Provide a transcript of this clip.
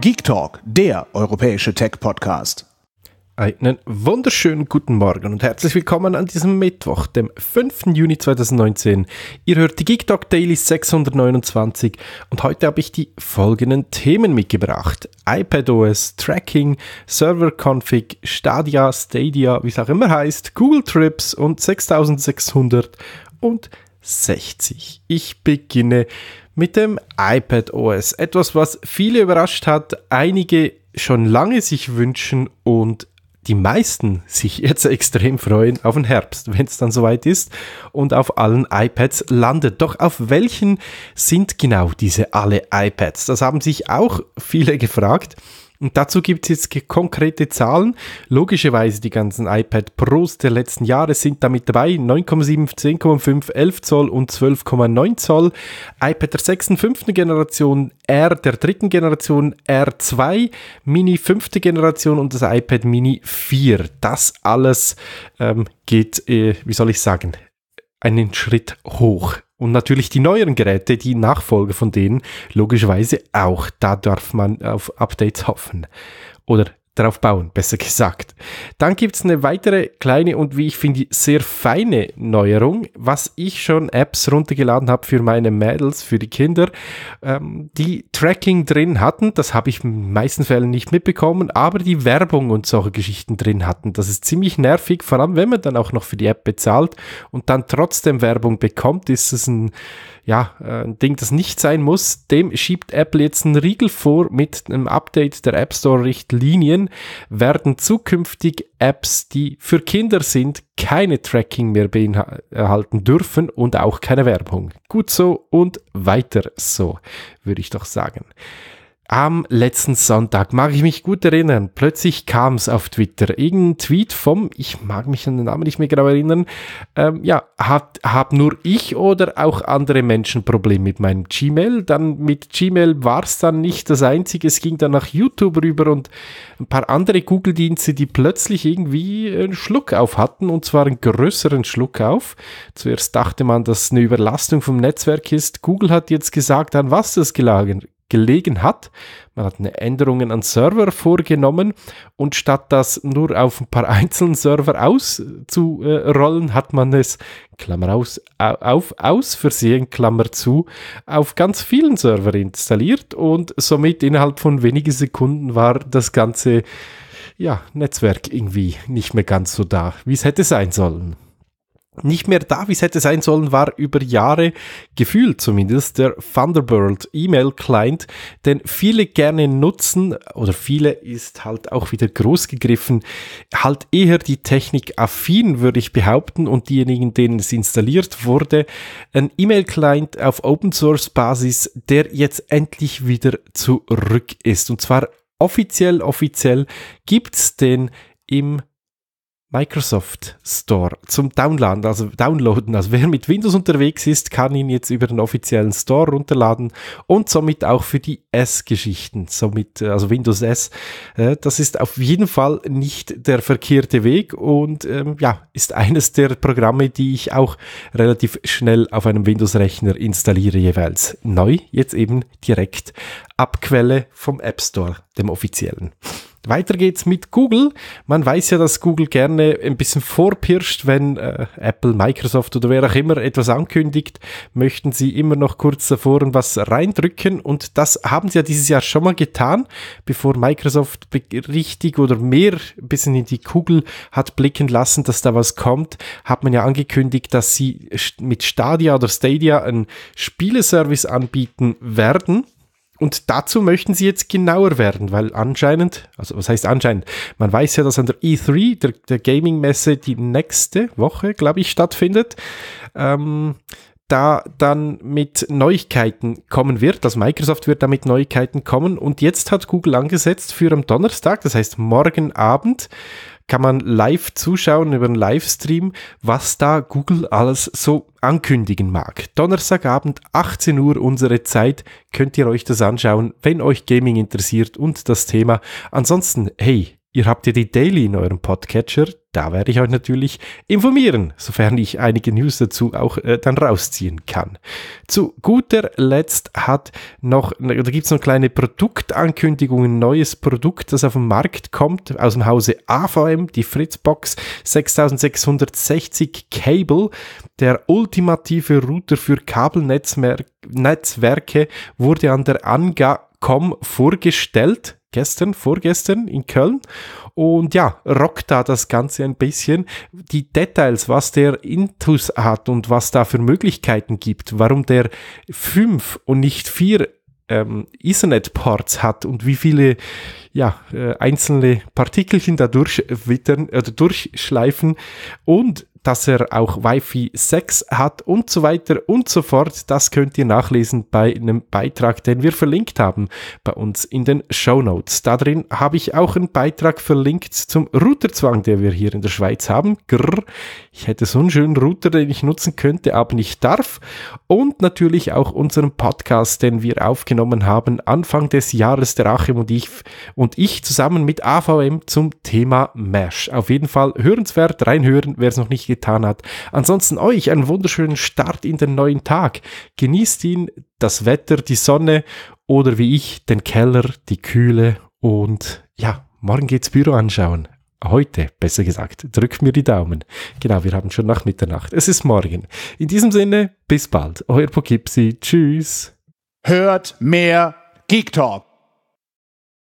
Geek Talk, der europäische Tech-Podcast. Einen wunderschönen guten Morgen und herzlich willkommen an diesem Mittwoch, dem 5. Juni 2019. Ihr hört die Geek Talk Daily 629 und heute habe ich die folgenden Themen mitgebracht. iPadOS, Tracking, Server Config, Stadia, Stadia, wie es auch immer heißt, Google Trips und 6660. Ich beginne mit dem iPad OS. Etwas, was viele überrascht hat, einige schon lange sich wünschen und die meisten sich jetzt extrem freuen auf den Herbst, wenn es dann soweit ist und auf allen iPads landet. Doch auf welchen sind genau diese alle iPads? Das haben sich auch viele gefragt. Und dazu gibt es jetzt konkrete Zahlen. Logischerweise die ganzen iPad Pros der letzten Jahre sind damit dabei. 9,7, 10,5, 11 Zoll und 12,9 Zoll. iPad der sechsten, fünften Generation, R der dritten Generation, R2, Mini fünfte Generation und das iPad Mini 4. Das alles ähm, geht, äh, wie soll ich sagen, einen Schritt hoch. Und natürlich die neueren Geräte, die Nachfolge von denen, logischerweise auch. Da darf man auf Updates hoffen. Oder drauf bauen, besser gesagt. Dann gibt es eine weitere kleine und wie ich finde sehr feine Neuerung, was ich schon Apps runtergeladen habe für meine Mädels, für die Kinder, ähm, die Tracking drin hatten. Das habe ich in den meisten Fällen nicht mitbekommen, aber die Werbung und solche Geschichten drin hatten. Das ist ziemlich nervig, vor allem wenn man dann auch noch für die App bezahlt und dann trotzdem Werbung bekommt, ist es ein, ja, äh, ein Ding, das nicht sein muss. Dem schiebt Apple jetzt einen Riegel vor mit einem Update der App Store Richtlinien Sinn werden zukünftig Apps, die für Kinder sind, keine Tracking mehr beinhalten dürfen und auch keine Werbung. Gut so und weiter so, würde ich doch sagen am letzten Sonntag, mag ich mich gut erinnern, plötzlich kam es auf Twitter. Irgendein Tweet vom, ich mag mich an den Namen nicht mehr genau erinnern, ähm, ja, hat, hab nur ich oder auch andere Menschen Probleme mit meinem Gmail. Dann mit Gmail war es dann nicht das Einzige, es ging dann nach YouTube rüber und ein paar andere Google-Dienste, die plötzlich irgendwie einen Schluck auf hatten, und zwar einen größeren Schluck auf. Zuerst dachte man, dass eine Überlastung vom Netzwerk ist. Google hat jetzt gesagt, an was das gelagen, gelegen hat. Man hat eine Änderungen an Server vorgenommen und statt das nur auf ein paar einzelnen Server auszurollen, hat man es, Klammer aus, auf, aus Versehen, Klammer zu, auf ganz vielen Server installiert und somit innerhalb von wenigen Sekunden war das ganze ja, Netzwerk irgendwie nicht mehr ganz so da, wie es hätte sein sollen nicht mehr da, wie es hätte sein sollen, war über Jahre gefühlt zumindest der Thunderbird E-Mail Client, den viele gerne nutzen oder viele ist halt auch wieder groß gegriffen, halt eher die Technik affin, würde ich behaupten, und diejenigen, denen es installiert wurde, ein E-Mail Client auf Open Source Basis, der jetzt endlich wieder zurück ist. Und zwar offiziell, offiziell gibt's den im Microsoft Store zum Downloaden. Also, downloaden. also wer mit Windows unterwegs ist, kann ihn jetzt über den offiziellen Store runterladen und somit auch für die S-Geschichten, somit äh, also Windows S. Äh, das ist auf jeden Fall nicht der verkehrte Weg und ähm, ja, ist eines der Programme, die ich auch relativ schnell auf einem Windows-Rechner installiere jeweils. Neu, jetzt eben direkt ab Quelle vom App Store, dem offiziellen. Weiter geht's mit Google. Man weiß ja, dass Google gerne ein bisschen vorpirscht, wenn äh, Apple, Microsoft oder wer auch immer etwas ankündigt, möchten sie immer noch kurz davor was reindrücken. Und das haben sie ja dieses Jahr schon mal getan, bevor Microsoft richtig oder mehr ein bisschen in die Kugel hat blicken lassen, dass da was kommt, hat man ja angekündigt, dass sie mit Stadia oder Stadia einen Spieleservice anbieten werden und dazu möchten sie jetzt genauer werden, weil anscheinend, also was heißt anscheinend, man weiß ja, dass an der E3, der, der Gaming-Messe, die nächste Woche, glaube ich, stattfindet. Ähm, da dann mit Neuigkeiten kommen wird. Also Microsoft wird da mit Neuigkeiten kommen. Und jetzt hat Google angesetzt für am Donnerstag, das heißt morgen Abend, kann man live zuschauen über einen Livestream, was da Google alles so ankündigen mag. Donnerstagabend 18 Uhr unsere Zeit könnt ihr euch das anschauen, wenn euch Gaming interessiert und das Thema. Ansonsten, hey, Ihr habt ja die Daily in eurem Podcatcher. Da werde ich euch natürlich informieren, sofern ich einige News dazu auch äh, dann rausziehen kann. Zu guter Letzt hat noch, da gibt es noch kleine Produktankündigungen, neues Produkt, das auf den Markt kommt, aus dem Hause AVM, die Fritzbox 6660 Cable, der ultimative Router für Kabelnetzwerke, wurde an der Anga.com vorgestellt gestern, vorgestern in Köln und ja, rockt da das Ganze ein bisschen. Die Details, was der Intus hat und was da für Möglichkeiten gibt, warum der fünf und nicht vier ähm, Ethernet-Ports hat und wie viele ja, äh, einzelne Partikelchen da durchwittern oder äh, durchschleifen und dass er auch Wi-Fi 6 hat und so weiter und so fort. Das könnt ihr nachlesen bei einem Beitrag, den wir verlinkt haben bei uns in den Show Notes. Darin habe ich auch einen Beitrag verlinkt zum Routerzwang, den wir hier in der Schweiz haben. Grrr. Ich hätte so einen schönen Router, den ich nutzen könnte, aber nicht darf. Und natürlich auch unseren Podcast, den wir aufgenommen haben Anfang des Jahres, der Achim und ich und ich zusammen mit AVM zum Thema Mesh. Auf jeden Fall hörenswert, reinhören, wer es noch nicht getan hat. Ansonsten euch einen wunderschönen Start in den neuen Tag. Genießt ihn, das Wetter, die Sonne oder wie ich, den Keller, die Kühle und ja, morgen geht's Büro anschauen. Heute, besser gesagt, drückt mir die Daumen. Genau, wir haben schon nach Mitternacht. Es ist morgen. In diesem Sinne, bis bald. Euer Poughkeepsie. Tschüss. Hört mehr Geek Talk.